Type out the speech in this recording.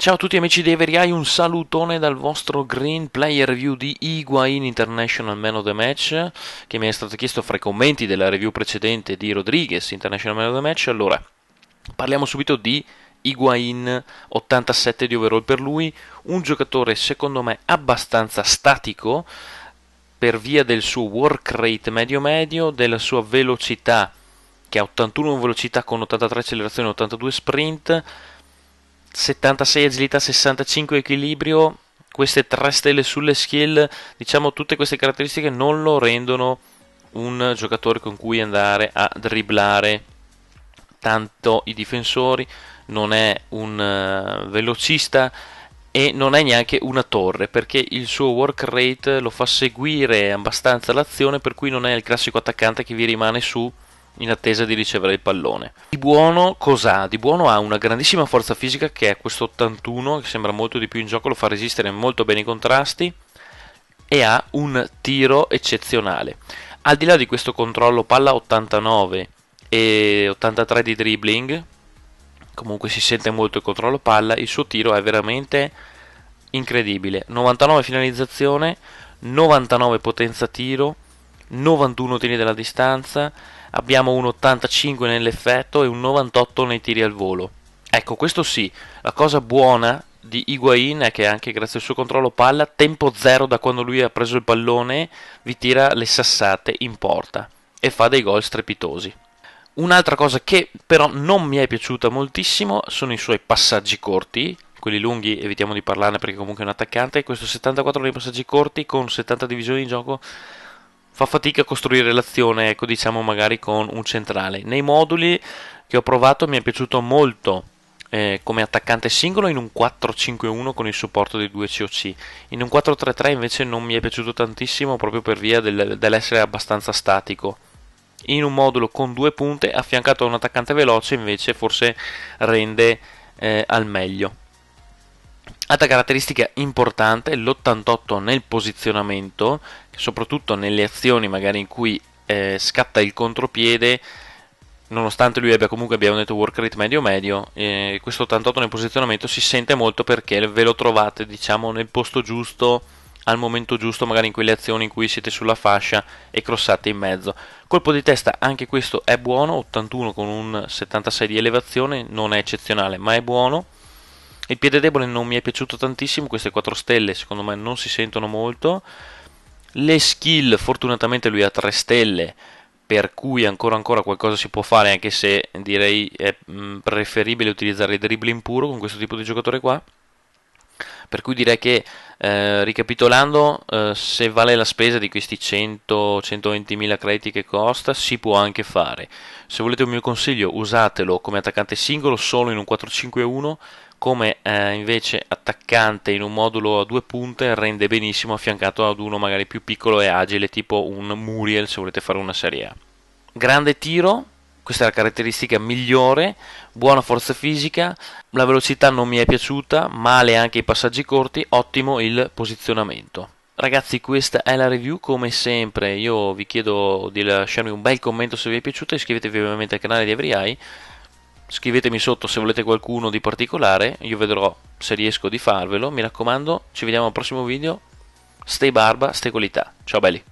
Ciao a tutti amici di Everiai, un salutone dal vostro Green Player Review di Higuain International Man of the Match che mi è stato chiesto fra i commenti della review precedente di Rodriguez International Man of the Match. Allora, parliamo subito di Higuain, 87 di overall per lui, un giocatore secondo me abbastanza statico per via del suo work rate medio-medio, della sua velocità che ha 81 velocità con 83 accelerazione e 82 sprint 76 agilità, 65 equilibrio, queste 3 stelle sulle skill, diciamo tutte queste caratteristiche non lo rendono un giocatore con cui andare a dribblare tanto i difensori, non è un eh, velocista e non è neanche una torre perché il suo work rate lo fa seguire abbastanza l'azione per cui non è il classico attaccante che vi rimane su in attesa di ricevere il pallone. Di buono cos'ha? Di buono ha una grandissima forza fisica che è questo 81 che sembra molto di più in gioco, lo fa resistere molto bene i contrasti e ha un tiro eccezionale. Al di là di questo controllo palla 89 e 83 di dribbling, comunque si sente molto il controllo palla, il suo tiro è veramente incredibile. 99 finalizzazione, 99 potenza tiro, 91 tiri della distanza abbiamo un 85 nell'effetto e un 98 nei tiri al volo. Ecco, questo sì, la cosa buona di Higuain è che anche grazie al suo controllo palla, tempo zero da quando lui ha preso il pallone, vi tira le sassate in porta e fa dei gol strepitosi. Un'altra cosa che però non mi è piaciuta moltissimo sono i suoi passaggi corti, quelli lunghi evitiamo di parlarne perché comunque è un attaccante, questo 74 dei passaggi corti con 70 divisioni in gioco fa fatica a costruire relazione, ecco, diciamo magari con un centrale. Nei moduli che ho provato mi è piaciuto molto eh, come attaccante singolo in un 4-5-1 con il supporto di due COC. In un 4-3-3 invece non mi è piaciuto tantissimo proprio per via del, dell'essere abbastanza statico. In un modulo con due punte affiancato a un attaccante veloce invece forse rende eh, al meglio. Altra caratteristica importante è l'88 nel posizionamento, soprattutto nelle azioni magari in cui eh, scatta il contropiede, nonostante lui abbia comunque abbia un network rate medio-medio, eh, questo 88 nel posizionamento si sente molto perché ve lo trovate diciamo nel posto giusto, al momento giusto, magari in quelle azioni in cui siete sulla fascia e crossate in mezzo. Colpo di testa, anche questo è buono, 81 con un 76 di elevazione, non è eccezionale ma è buono il piede debole non mi è piaciuto tantissimo, queste 4 stelle secondo me non si sentono molto. Le skill, fortunatamente lui ha 3 stelle, per cui ancora ancora qualcosa si può fare, anche se direi è mm, preferibile utilizzare il dribbling puro con questo tipo di giocatore qua. Per cui direi che, eh, ricapitolando, eh, se vale la spesa di questi 100 120000 mila crediti che costa, si può anche fare. Se volete un mio consiglio, usatelo come attaccante singolo solo in un 4-5-1 come eh, invece attaccante in un modulo a due punte rende benissimo affiancato ad uno magari più piccolo e agile tipo un Muriel se volete fare una serie A. Grande tiro, questa è la caratteristica migliore, buona forza fisica, la velocità non mi è piaciuta, male anche i passaggi corti, ottimo il posizionamento. Ragazzi questa è la review come sempre, io vi chiedo di lasciarmi un bel commento se vi è piaciuto. iscrivetevi ovviamente al canale di EveryEye scrivetemi sotto se volete qualcuno di particolare, io vedrò se riesco di farvelo, mi raccomando, ci vediamo al prossimo video, stay barba, stay qualità, ciao belli!